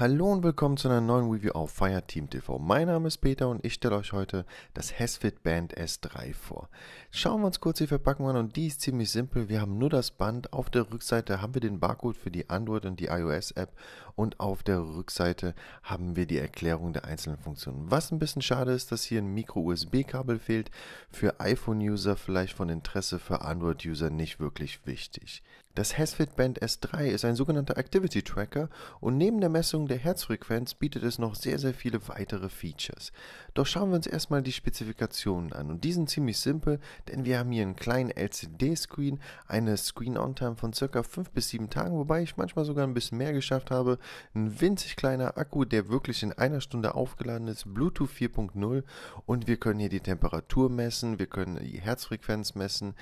Hallo und willkommen zu einer neuen Review auf Fireteam TV. Mein Name ist Peter und ich stelle euch heute das Hesfit Band S3 vor. Schauen wir uns kurz die Verpackung an und die ist ziemlich simpel. Wir haben nur das Band, auf der Rückseite haben wir den Barcode für die Android und die iOS App und auf der Rückseite haben wir die Erklärung der einzelnen Funktionen. Was ein bisschen schade ist, dass hier ein Micro-USB-Kabel fehlt. Für iPhone-User vielleicht von Interesse, für Android-User nicht wirklich wichtig. Das Hesfit Band S3 ist ein sogenannter Activity Tracker und neben der Messung der Herzfrequenz bietet es noch sehr, sehr viele weitere Features. Doch schauen wir uns erstmal die Spezifikationen an und die sind ziemlich simpel, denn wir haben hier einen kleinen LCD-Screen, eine Screen-On-Time von circa 5 bis 7 Tagen, wobei ich manchmal sogar ein bisschen mehr geschafft habe, ein winzig kleiner Akku, der wirklich in einer Stunde aufgeladen ist, Bluetooth 4.0 und wir können hier die Temperatur messen, wir können die Herzfrequenz messen,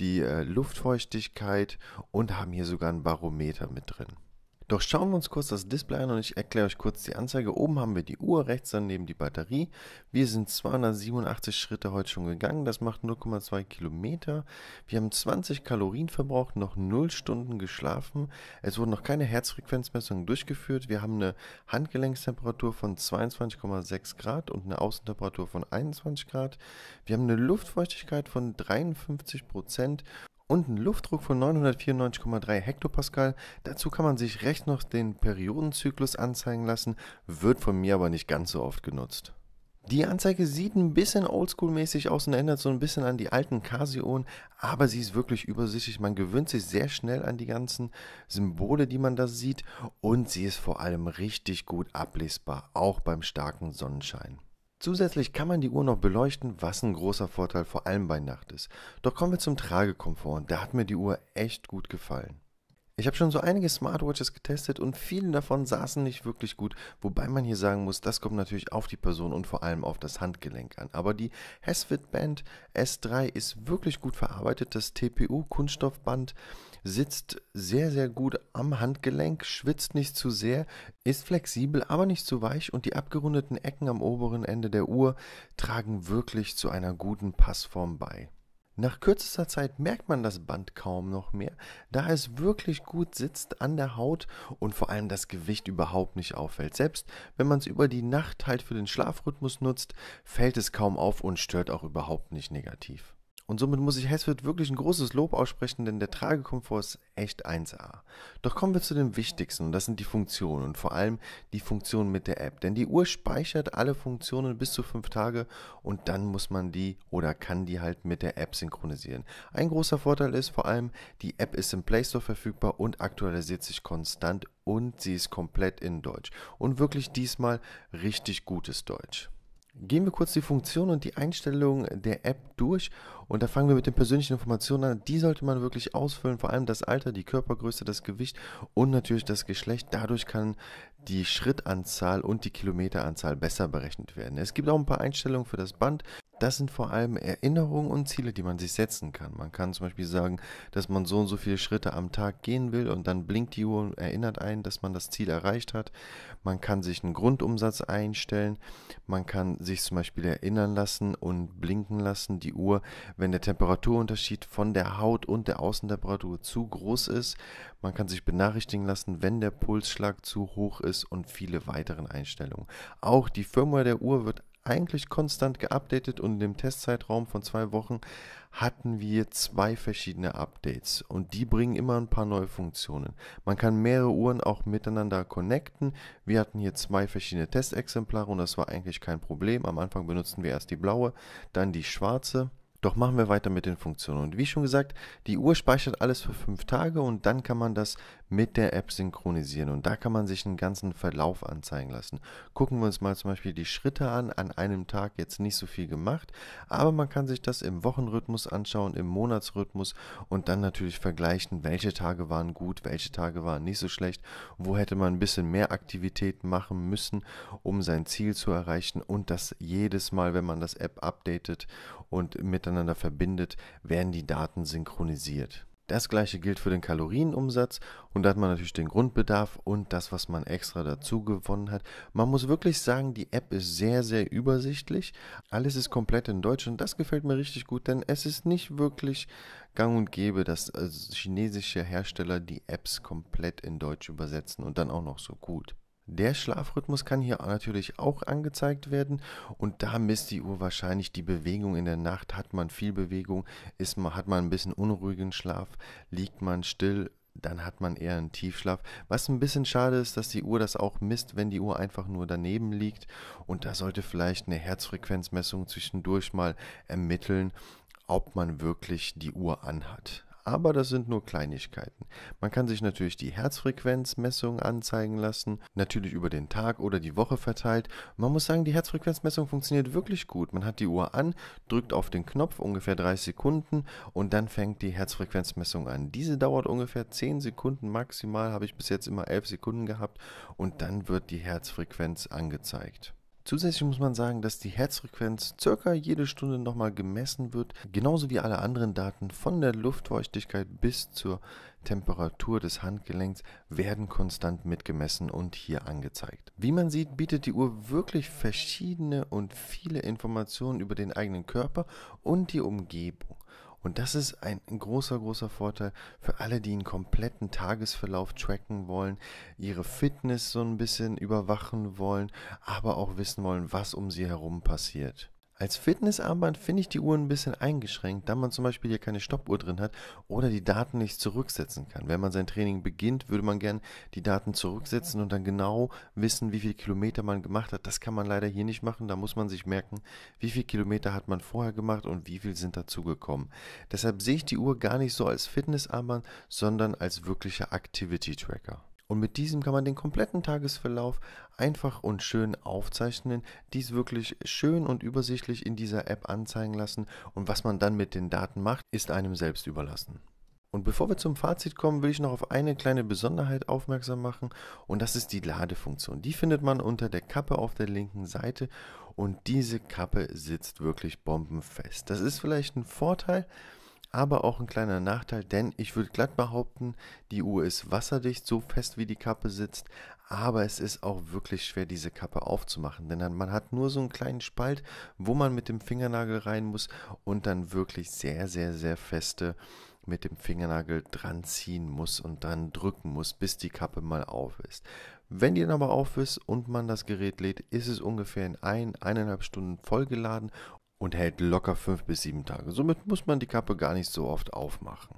die äh, Luftfeuchtigkeit und und haben hier sogar ein Barometer mit drin. Doch schauen wir uns kurz das Display an und ich erkläre euch kurz die Anzeige. Oben haben wir die Uhr, rechts daneben die Batterie. Wir sind 287 Schritte heute schon gegangen, das macht 0,2 Kilometer. Wir haben 20 Kalorien verbraucht, noch 0 Stunden geschlafen. Es wurden noch keine Herzfrequenzmessungen durchgeführt. Wir haben eine Handgelenkstemperatur von 22,6 Grad und eine Außentemperatur von 21 Grad. Wir haben eine Luftfeuchtigkeit von 53 Prozent und einen Luftdruck von 994,3 Hektopascal. Dazu kann man sich recht noch den Periodenzyklus anzeigen lassen, wird von mir aber nicht ganz so oft genutzt. Die Anzeige sieht ein bisschen oldschool-mäßig aus und erinnert so ein bisschen an die alten Casioen, aber sie ist wirklich übersichtlich. Man gewöhnt sich sehr schnell an die ganzen Symbole, die man da sieht und sie ist vor allem richtig gut ablesbar, auch beim starken Sonnenschein. Zusätzlich kann man die Uhr noch beleuchten, was ein großer Vorteil vor allem bei Nacht ist. Doch kommen wir zum Tragekomfort und da hat mir die Uhr echt gut gefallen. Ich habe schon so einige Smartwatches getestet und viele davon saßen nicht wirklich gut, wobei man hier sagen muss, das kommt natürlich auf die Person und vor allem auf das Handgelenk an. Aber die Hasfit Band S3 ist wirklich gut verarbeitet, das TPU-Kunststoffband sitzt sehr, sehr gut am Handgelenk, schwitzt nicht zu sehr, ist flexibel, aber nicht zu weich und die abgerundeten Ecken am oberen Ende der Uhr tragen wirklich zu einer guten Passform bei. Nach kürzester Zeit merkt man das Band kaum noch mehr, da es wirklich gut sitzt an der Haut und vor allem das Gewicht überhaupt nicht auffällt. Selbst wenn man es über die Nacht halt für den Schlafrhythmus nutzt, fällt es kaum auf und stört auch überhaupt nicht negativ. Und somit muss ich Hesford wirklich ein großes Lob aussprechen, denn der Tragekomfort ist echt 1A. Doch kommen wir zu dem Wichtigsten und das sind die Funktionen und vor allem die Funktionen mit der App. Denn die Uhr speichert alle Funktionen bis zu 5 Tage und dann muss man die oder kann die halt mit der App synchronisieren. Ein großer Vorteil ist vor allem, die App ist im Play Store verfügbar und aktualisiert sich konstant und sie ist komplett in Deutsch. Und wirklich diesmal richtig gutes Deutsch. Gehen wir kurz die Funktion und die Einstellungen der App durch und da fangen wir mit den persönlichen Informationen an. Die sollte man wirklich ausfüllen, vor allem das Alter, die Körpergröße, das Gewicht und natürlich das Geschlecht. Dadurch kann die Schrittanzahl und die Kilometeranzahl besser berechnet werden. Es gibt auch ein paar Einstellungen für das Band, das sind vor allem Erinnerungen und Ziele, die man sich setzen kann. Man kann zum Beispiel sagen, dass man so und so viele Schritte am Tag gehen will und dann blinkt die Uhr und erinnert einen, dass man das Ziel erreicht hat. Man kann sich einen Grundumsatz einstellen. Man kann sich zum Beispiel erinnern lassen und blinken lassen, die Uhr, wenn der Temperaturunterschied von der Haut und der Außentemperatur zu groß ist. Man kann sich benachrichtigen lassen, wenn der Pulsschlag zu hoch ist und viele weiteren Einstellungen. Auch die Firmware der Uhr wird eigentlich konstant geupdatet und im Testzeitraum von zwei Wochen hatten wir zwei verschiedene Updates und die bringen immer ein paar neue Funktionen. Man kann mehrere Uhren auch miteinander connecten. Wir hatten hier zwei verschiedene Testexemplare und das war eigentlich kein Problem. Am Anfang benutzten wir erst die blaue, dann die schwarze doch machen wir weiter mit den Funktionen. Und wie schon gesagt, die Uhr speichert alles für fünf Tage und dann kann man das mit der App synchronisieren. Und da kann man sich einen ganzen Verlauf anzeigen lassen. Gucken wir uns mal zum Beispiel die Schritte an. An einem Tag jetzt nicht so viel gemacht, aber man kann sich das im Wochenrhythmus anschauen, im Monatsrhythmus und dann natürlich vergleichen, welche Tage waren gut, welche Tage waren nicht so schlecht, wo hätte man ein bisschen mehr Aktivität machen müssen, um sein Ziel zu erreichen. Und das jedes Mal, wenn man das App updatet und mit miteinander verbindet, werden die Daten synchronisiert. Das gleiche gilt für den Kalorienumsatz und da hat man natürlich den Grundbedarf und das, was man extra dazu gewonnen hat. Man muss wirklich sagen, die App ist sehr, sehr übersichtlich. Alles ist komplett in Deutsch und das gefällt mir richtig gut, denn es ist nicht wirklich gang und gäbe, dass äh, chinesische Hersteller die Apps komplett in Deutsch übersetzen und dann auch noch so gut. Der Schlafrhythmus kann hier natürlich auch angezeigt werden und da misst die Uhr wahrscheinlich die Bewegung in der Nacht. Hat man viel Bewegung, ist man, hat man ein bisschen unruhigen Schlaf, liegt man still, dann hat man eher einen Tiefschlaf. Was ein bisschen schade ist, dass die Uhr das auch misst, wenn die Uhr einfach nur daneben liegt und da sollte vielleicht eine Herzfrequenzmessung zwischendurch mal ermitteln, ob man wirklich die Uhr anhat. Aber das sind nur Kleinigkeiten. Man kann sich natürlich die Herzfrequenzmessung anzeigen lassen, natürlich über den Tag oder die Woche verteilt. Man muss sagen, die Herzfrequenzmessung funktioniert wirklich gut. Man hat die Uhr an, drückt auf den Knopf ungefähr 30 Sekunden und dann fängt die Herzfrequenzmessung an. Diese dauert ungefähr 10 Sekunden maximal, habe ich bis jetzt immer 11 Sekunden gehabt und dann wird die Herzfrequenz angezeigt. Zusätzlich muss man sagen, dass die Herzfrequenz circa jede Stunde nochmal gemessen wird, genauso wie alle anderen Daten von der Luftfeuchtigkeit bis zur Temperatur des Handgelenks werden konstant mitgemessen und hier angezeigt. Wie man sieht, bietet die Uhr wirklich verschiedene und viele Informationen über den eigenen Körper und die Umgebung. Und das ist ein großer, großer Vorteil für alle, die einen kompletten Tagesverlauf tracken wollen, ihre Fitness so ein bisschen überwachen wollen, aber auch wissen wollen, was um sie herum passiert. Als Fitnessarmband finde ich die Uhr ein bisschen eingeschränkt, da man zum Beispiel hier keine Stoppuhr drin hat oder die Daten nicht zurücksetzen kann. Wenn man sein Training beginnt, würde man gern die Daten zurücksetzen und dann genau wissen, wie viele Kilometer man gemacht hat. Das kann man leider hier nicht machen. Da muss man sich merken, wie viele Kilometer hat man vorher gemacht und wie viel sind dazugekommen. Deshalb sehe ich die Uhr gar nicht so als Fitnessarmband, sondern als wirklicher Activity Tracker. Und mit diesem kann man den kompletten Tagesverlauf einfach und schön aufzeichnen, dies wirklich schön und übersichtlich in dieser App anzeigen lassen und was man dann mit den Daten macht, ist einem selbst überlassen. Und bevor wir zum Fazit kommen, will ich noch auf eine kleine Besonderheit aufmerksam machen und das ist die Ladefunktion. Die findet man unter der Kappe auf der linken Seite und diese Kappe sitzt wirklich bombenfest. Das ist vielleicht ein Vorteil, aber auch ein kleiner Nachteil, denn ich würde glatt behaupten, die Uhr ist wasserdicht, so fest wie die Kappe sitzt, aber es ist auch wirklich schwer, diese Kappe aufzumachen, denn man hat nur so einen kleinen Spalt, wo man mit dem Fingernagel rein muss und dann wirklich sehr, sehr, sehr feste mit dem Fingernagel dran ziehen muss und dran drücken muss, bis die Kappe mal auf ist. Wenn die dann aber auf ist und man das Gerät lädt, ist es ungefähr in ein, eineinhalb Stunden vollgeladen und hält locker 5 bis sieben Tage. Somit muss man die Kappe gar nicht so oft aufmachen.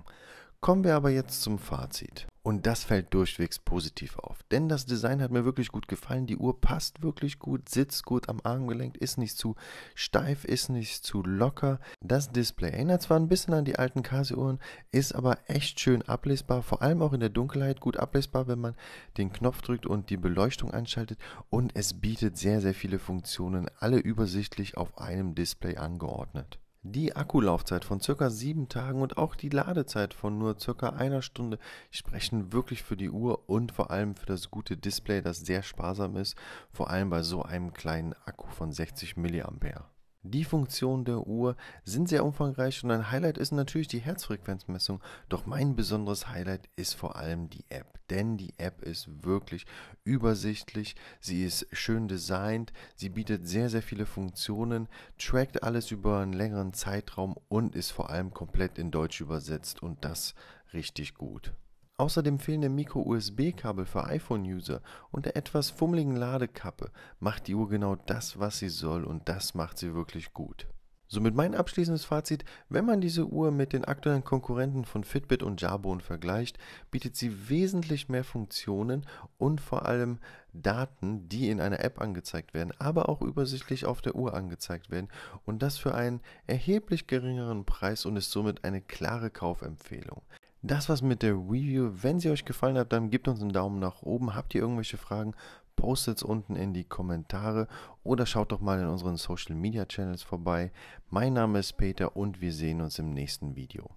Kommen wir aber jetzt zum Fazit. Und das fällt durchwegs positiv auf. Denn das Design hat mir wirklich gut gefallen. Die Uhr passt wirklich gut, sitzt gut am Armgelenk, ist nicht zu steif, ist nicht zu locker. Das Display erinnert zwar ein bisschen an die alten Casio-Uhren, ist aber echt schön ablesbar, vor allem auch in der Dunkelheit gut ablesbar, wenn man den Knopf drückt und die Beleuchtung anschaltet. Und es bietet sehr, sehr viele Funktionen, alle übersichtlich auf einem Display angeordnet die Akkulaufzeit von circa 7 Tagen und auch die Ladezeit von nur circa einer Stunde sprechen wirklich für die Uhr und vor allem für das gute Display, das sehr sparsam ist, vor allem bei so einem kleinen Akku von 60 mAh die Funktionen der Uhr sind sehr umfangreich und ein Highlight ist natürlich die Herzfrequenzmessung. Doch mein besonderes Highlight ist vor allem die App, denn die App ist wirklich übersichtlich, sie ist schön designt, sie bietet sehr, sehr viele Funktionen, trackt alles über einen längeren Zeitraum und ist vor allem komplett in Deutsch übersetzt und das richtig gut. Außerdem fehlende Micro-USB-Kabel für iPhone-User und der etwas fummeligen Ladekappe macht die Uhr genau das, was sie soll und das macht sie wirklich gut. Somit mein abschließendes Fazit, wenn man diese Uhr mit den aktuellen Konkurrenten von Fitbit und Jabon vergleicht, bietet sie wesentlich mehr Funktionen und vor allem Daten, die in einer App angezeigt werden, aber auch übersichtlich auf der Uhr angezeigt werden und das für einen erheblich geringeren Preis und ist somit eine klare Kaufempfehlung. Das war's mit der Review. Wenn sie euch gefallen hat, dann gebt uns einen Daumen nach oben. Habt ihr irgendwelche Fragen? Postet es unten in die Kommentare oder schaut doch mal in unseren Social Media Channels vorbei. Mein Name ist Peter und wir sehen uns im nächsten Video.